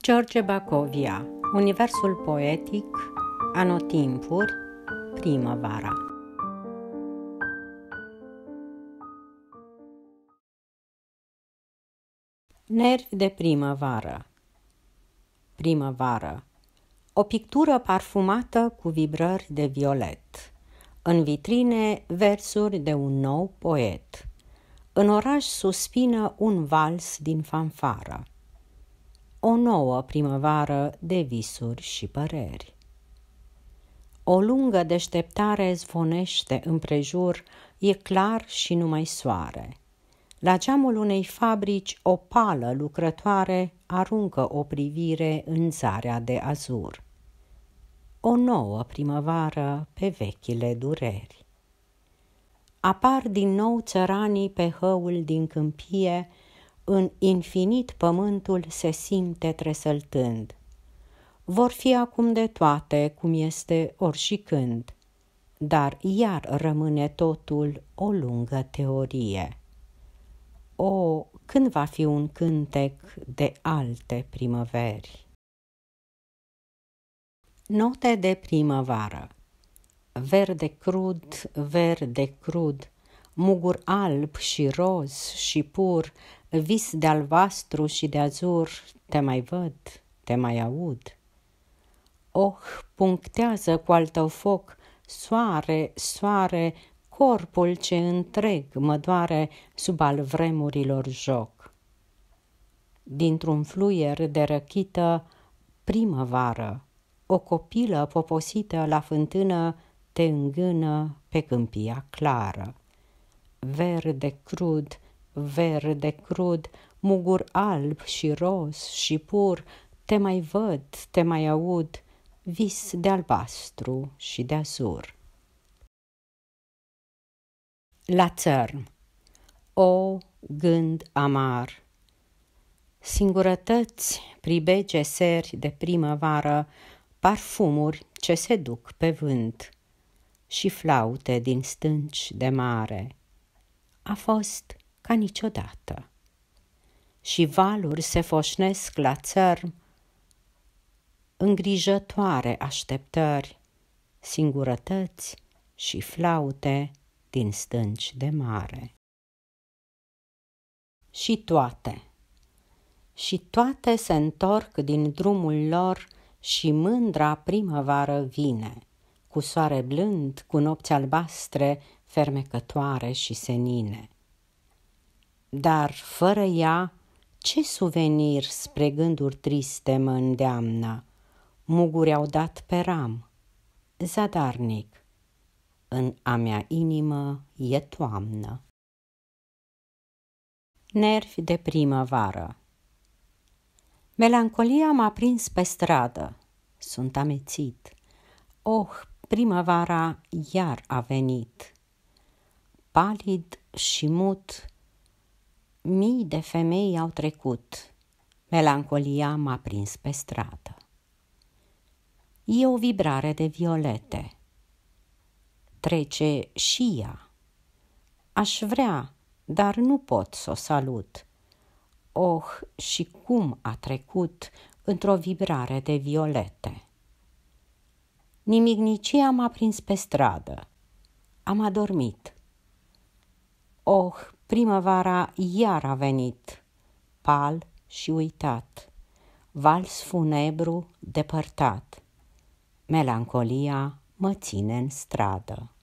George Bacovia Universul poetic Anotimpuri Primăvara Nervi de primăvară Primăvară O pictură parfumată cu vibrări de violet În vitrine versuri de un nou poet În oraș suspină un vals din fanfară o nouă primăvară de visuri și păreri. O lungă deșteptare zvonește împrejur, e clar și numai soare. La geamul unei fabrici, o pală lucrătoare aruncă o privire în zarea de azur. O nouă primăvară pe vechile dureri. Apar din nou țăranii pe hăul din câmpie, în infinit pământul se simte tresăltând. Vor fi acum de toate, cum este ori și când, dar iar rămâne totul o lungă teorie. O, când va fi un cântec de alte primăveri? Note de primăvară Verde crud, verde crud, mugur alb și roz și pur, vis de albastru și de azur, te mai văd, te mai aud. Oh, punctează cu al tău foc, soare, soare, corpul ce întreg mă doare sub al vremurilor joc. Dintr-un fluier de răchită, primăvară, o copilă poposită la fântână te îngână pe câmpia clară. Verde crud, verde crud, mugur alb și roz și pur, te mai văd, te mai aud, vis de albastru și de azur. La țărm O gând amar Singurătăți, pribege seri de primăvară, Parfumuri ce se duc pe vânt Și flaute din stânci de mare. A fost ca niciodată. Și valuri se foșnesc la țărm, îngrijătoare așteptări, singurătăți și flaute din stânci de mare. Și toate, și toate se întorc din drumul lor și mândra primăvară vine, cu soare blând, cu nopți albastre, fermecătoare și senine dar fără ea, ce suvenir spre gânduri triste mă îndeamnă? Muguri au dat pe ram, zadarnic, în a mea inimă e toamnă. Nervi de primăvară Melancolia m-a prins pe stradă, sunt amețit. Oh, primăvara iar a venit. Palid și mut, Mii de femei au trecut. Melancolia m-a prins pe stradă. E o vibrare de violete. Trece și ea. Aș vrea, dar nu pot să o salut. Oh, și cum a trecut într-o vibrare de violete. Nimicnicia m-a prins pe stradă. Am adormit. Oh, Primăvara iar a venit, pal și uitat, vals funebru depărtat. Melancolia mă ține în stradă.